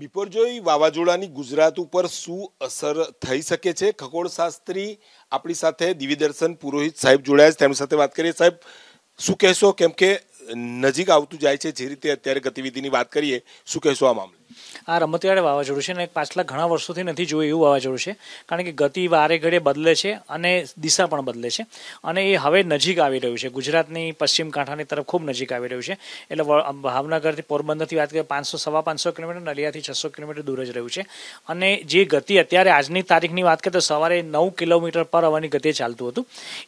બિપરજોય વાવાઝોડાની ગુજરાત ઉપર શું અસર થઈ શકે છે ખગોળશાસ્ત્રી આપણી સાથે દિવ્યદર્શન પુરોહિત સાહેબ જોડાયા છે તેમની સાથે વાત કરીએ સાહેબ શું કહેશો કેમ કે નજીક આવતું જાય છે જે રીતે અત્યારે ગતિવિધિની વાત કરીએ શું કહેશો આ મામલે આ રમતિયાળ વાવાઝોડું છે અને પાછલા ઘણા વર્ષોથી નથી જોયું એવું વાવાઝોડું છે કારણ કે ગતિ વારે ઘડે બદલે છે અને દિશા પણ બદલે છે અને એ હવે નજીક આવી રહ્યું છે ગુજરાતની પશ્ચિમ કાંઠાની તરફ ખૂબ નજીક આવી રહ્યું છે એટલે ભાવનગરથી પોરબંદરથી વાત કરીએ પાંચસો સવા પાંચસો કિલોમીટર નલિયાથી છસો કિલોમીટર દૂર જ રહ્યું છે અને જે ગતિ અત્યારે આજની તારીખની વાત કરીએ તો સવારે નવ કિલોમીટર પર હવાની ગતિએ ચાલતું હતું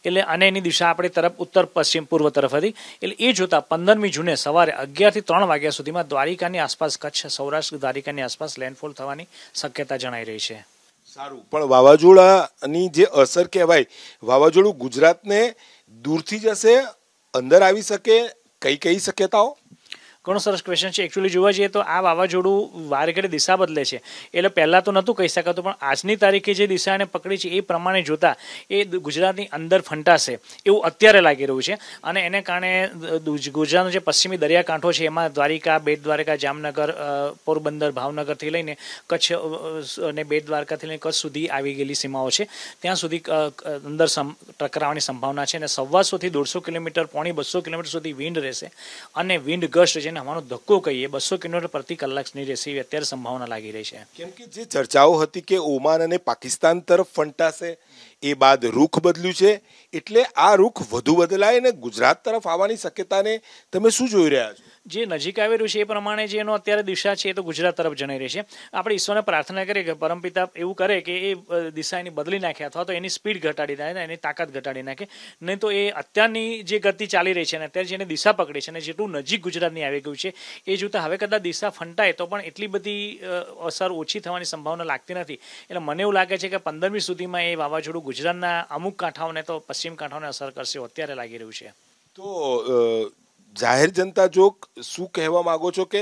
એટલે અને એની દિશા આપણી તરફ ઉત્તર પશ્ચિમ પૂર્વ તરફ હતી એટલે એ જોતાં પંદરમી જૂને સવારે અગિયારથી ત્રણ વાગ્યા સુધીમાં દ્વારિકાની આસપાસ કચ્છ સૌરાષ્ટ્ર એકવીસમી તારીખની આસપાસ લેન્ડફોલ થવાની શક્યતા જણાઈ રહી છે સારું પણ વાવાઝોડાની જે અસર કહેવાય વાવાઝોડું ગુજરાતને દૂરથી જશે અંદર આવી શકે કઈ કઈ શક્યતાઓ ઘણો સરસ ક્વેશ્ચન છે એકચ્યુઅલી જોવા જઈએ તો આ વાવાઝોડું વારે ઘડી દિશા બદલે છે એટલે પહેલાં તો નહોતું કહી શકાતું પણ આજની તારીખે જે દિશા એને પકડી છે એ પ્રમાણે જોતા એ ગુજરાતની અંદર ફંટાશે એવું અત્યારે લાગી રહ્યું છે અને એને કારણે ગુજરાતનો જે પશ્ચિમી દરિયાકાંઠો છે એમાં દ્વારિકા બેટ દ્વારકા જામનગર પોરબંદર ભાવનગરથી લઈને કચ્છ અને બેટ દ્વારકાથી લઈને કચ્છ સુધી આવી ગયેલી સીમાઓ છે ત્યાં સુધી અંદર ટકરાવાની સંભાવના છે અને સવાસોથી દોઢસો કિલોમીટર પોણી બસો કિલોમીટર સુધી વિન્ડ રહેશે અને વિન્ડ ગસ્ટ છે એને હવાનો ધક્કો કહીએ બસો કિલોમીટર પ્રતિ કલાકની રહેશે અત્યારે સંભાવના લાગી રહી છે કેમ કે જે ચર્ચાઓ હતી કે ઓમાન અને પાકિસ્તાન તરફ ફંટાશે એ બાદ રૂખ બદલ્યું છે એટલે આ રૂખ વધુ બદલાય અને ગુજરાત તરફ આવવાની શક્યતાને તમે શું જોઈ રહ્યા છો જે નજીક આવી રહ્યું છે એ પ્રમાણે જે એનો અત્યારે દિશા છે એ તો ગુજરાત તરફ જણાઈ રહી છે આપણે ઈશ્વરને પ્રાર્થના કરીએ કે પરમપિતા એવું કરે કે એ દિશા એની બદલી નાખે અથવા તો એની સ્પીડ ઘટાડી નાખે એની તાકાત ઘટાડી નાખે નહીં તો એ અત્યારની જે ગતિ ચાલી રહી છે અને અત્યારે જેને દિશા પકડી છે અને જેટલું નજીક ગુજરાતની આવી ગયું છે એ જોતાં હવે કદાચ દિશા ફંટાય તો પણ એટલી બધી અસર ઓછી થવાની સંભાવના લાગતી નથી એટલે મને એવું લાગે છે કે પંદરમી સુધીમાં એ વાવાઝોડું ગુજરાતના અમુક કાંઠાઓને તો પશ્ચિમ કાંઠાઓને અસર કરશે અત્યારે લાગી રહ્યું છે તો જાહેર જનતા જો શું કહેવા માગો છો કે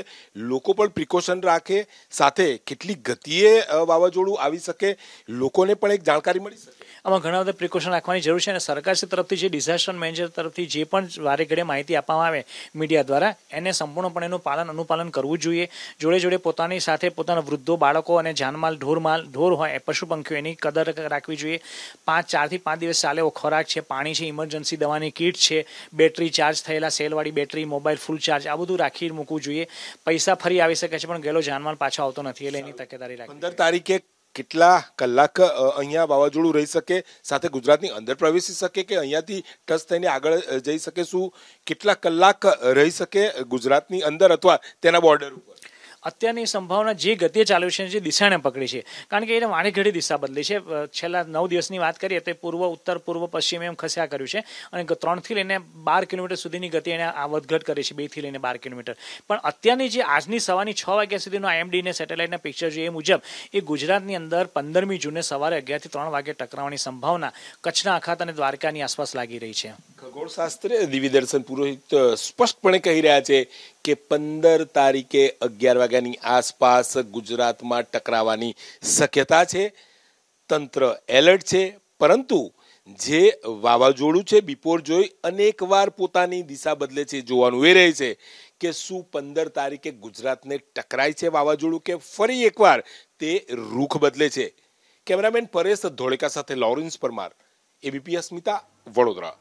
લોકો પણ પ્રિકોશન રાખે સાથે કેટલી ગતિએ વાવાઝોડું આવી શકે લોકોને પણ એક જાણકારી મળી શકે આમાં ઘણા બધા પ્રિકોશન રાખવાની જરૂર છે અને સરકાર તરફથી જે ડિઝાસ્ટર મેનેજર તરફથી જે પણ વારે ઘડે માહિતી આપવામાં આવે મીડિયા દ્વારા એને સંપૂર્ણપણે એનું પાલન અનુપાલન કરવું જોઈએ જોડે જોડે પોતાની સાથે પોતાના વૃદ્ધો બાળકો અને જાનમાલ ઢોરમાલ ઢોર હોય પશુ પંખીઓ એની કદર રાખવી જોઈએ પાંચ ચારથી પાંચ દિવસ ચાલે એવો ખોરાક છે પાણી છે ઇમરજન્સી દવાની કીટ છે બેટરી ચાર્જ થયેલા સેલવાળી બે બેટરી મોબાઈલ ફૂલ ચાર્જ આ બધું રાખી મૂકવું જોઈએ પૈસા ફરી આવી શકે છે પણ ગયેલો જાનમાલ પાછો આવતો નથી એટલે એની તકેદારી રાખી પંદર તારીખે કેટલા કલાક અહીંયા વાવાઝોડું રહી શકે સાથે ગુજરાતની અંદર પ્રવેશી શકે કે અહીંયાથી ટચ થઈને આગળ જઈ શકે શું કેટલા કલાક રહી શકે ગુજરાતની અંદર અથવા તેના બોર્ડર ઉપર અત્યારની સંભાવના જે ગતિએ ચાલુ છે જે દિશાને પકડી છે કારણ કે એને વાણી ઘડી દિશા બદલી છે છેલ્લા નવ દિવસની વાત કરીએ તો પૂર્વ ઉત્તર પૂર્વ પશ્ચિમ એમ ખસ્યા કર્યું છે અને ત્રણથી લઈને બાર કિલોમીટર સુધીની ગતિ એને આ વધઘટ કરી છે બેથી લઈને બાર કિલોમીટર પણ અત્યારની જે આજની સવારની છ વાગ્યા સુધીનો ને સેટેલાઇટના પિક્ચર જોઈએ એ મુજબ એ ગુજરાતની અંદર પંદરમી જૂને સવારે અગિયારથી ત્રણ વાગે ટકરાવાની સંભાવના કચ્છના અખાત અને દ્વારકાની આસપાસ લાગી રહી છે ખગોળશાસ્ત્રી દર્શન પુરોહિત સ્પષ્ટપણે કહી રહ્યા છે કે પંદર તારીખે અગિયાર વાગે વાગ્યાની આસપાસ ગુજરાતમાં ટકરાવાની શક્યતા છે તંત્ર એલર્ટ છે પરંતુ જે વાવાઝોડું છે બિપોર જોઈ અનેકવાર પોતાની દિશા બદલે છે જોવાનું એ રહે છે કે શું પંદર તારીખે ગુજરાતને ટકરાય છે વાવાઝોડું કે ફરી એકવાર તે રૂખ બદલે છે કેમેરામેન પરેશ ધોળેકા સાથે લોરેન્સ પરમાર એબીપી અસ્મિતા વડોદરા